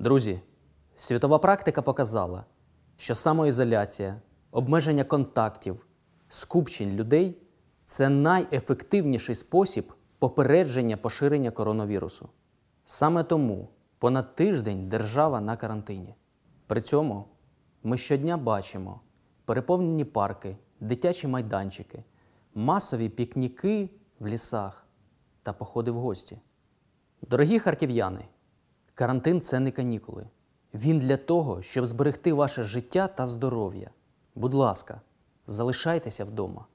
Друзі, світова практика показала, що самоізоляція, обмеження контактів, скупчень людей це найефективніший спосіб попередження поширення коронавірусу. Саме тому понад тиждень держава на карантині. При цьому ми щодня бачимо переповнені парки, дитячі майданчики, масові пікніки в лісах та походи в гості. Дорогі харків'яни! Карантин це не канікули. Він для того, щоб зберегти ваше життя та здоров'я. Будь ласка, залишайтеся вдома.